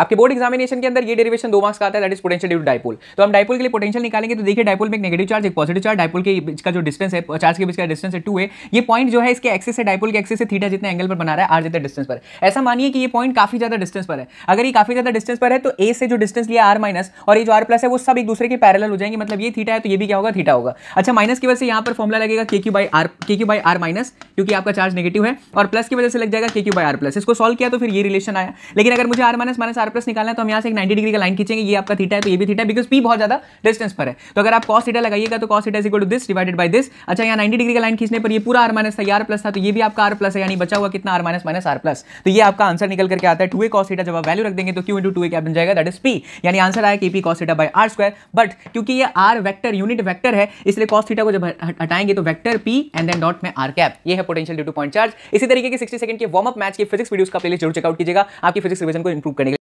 आपके board examination के अंदर ये डेरिवेशन दो मार्क्स का आता है दट पोटेंशियल ड्यू डाइपोल तो हम डाइपोल के लिए पोटेंशियल निकालेंगे तो देखिए डाइपोल में एक नेगेटिव चार्ज एक पॉजिटिव चार्ज डाइपोल के बीच का जो डिस्टेंस है चार्ज के बीच का डिस्टेंस है टू है ये पॉइंट जो है इसके एक्सेस से डाइपोल के एक्सेस से थीटा जितने एंगल पर बना रहा है आर जितने डिस्टेंस पर ऐसा मानिए कि ये पॉइंट काफी ज्यादा डिस्टेंस पर है अगर ये काफी ज्यादा डिस्टेंस पर है तो ए से जो डिस्टेंस लिया आर माइनस और ये जो आर प्लस है वो सब एक दूसरे के पैरल हो जाएंगे मतलब ये थीटा है तो ये भी क्या होगा थीटा होगा अच्छा माइनस की वजह से यहाँ पर फॉर्मला लगेगा K Q by R K Q by R minus क्योंकि आपका चार्ज नेगेटिव है और प्लस की वजह से लग जाएगा K Q by R plus इसको सॉल्व किया तो फिर ये रिलेशन आया लेकिन अगर मुझे R minus minus R R plus निकालना है तो हम यहाँ से एक 90 डिग्री का लाइन खींचेंगे ये आपका थीटा है तो ये भी थीटा है बिकॉज पी बहुत ज्यादा डिस्टेंस पर है तो अगर आप कॉस थीटा लगाइएगा तो cos theta equal to this divided by this अच्छा यहाँ 90 डिग्री का लाइन खींचने पर ये पूरा आर माइनस था यार प्लस था तो ये भी आपका आर प्लस है यानी बचा हुआ कितना R minus minus R plus तो ये आपका आंसर निकल करके आता है टू ए कॉस थीटा जब आप वैल्यू रख देंगे तो क्यू इंटू टू ए क्या बन जाएगा दैट इज पी यानी आंसर आया K P cos theta by R square but क्योंकि ये आर वैक्टर यूनिट वैक्टर है इसलिए कॉस थीटा को जब हटाएंगे तो vector P and then dot में आर कैप ये है potential due to point charge इसी तरीके की सिक्सटी सेकंड के वार्म अप मैच के फिजिक्स वीडियोस का प्लेलिस्ट जरूर चेकआउट कीजिएगा आपकी फिजिक्स रिवीजन को इंप्रूव करने के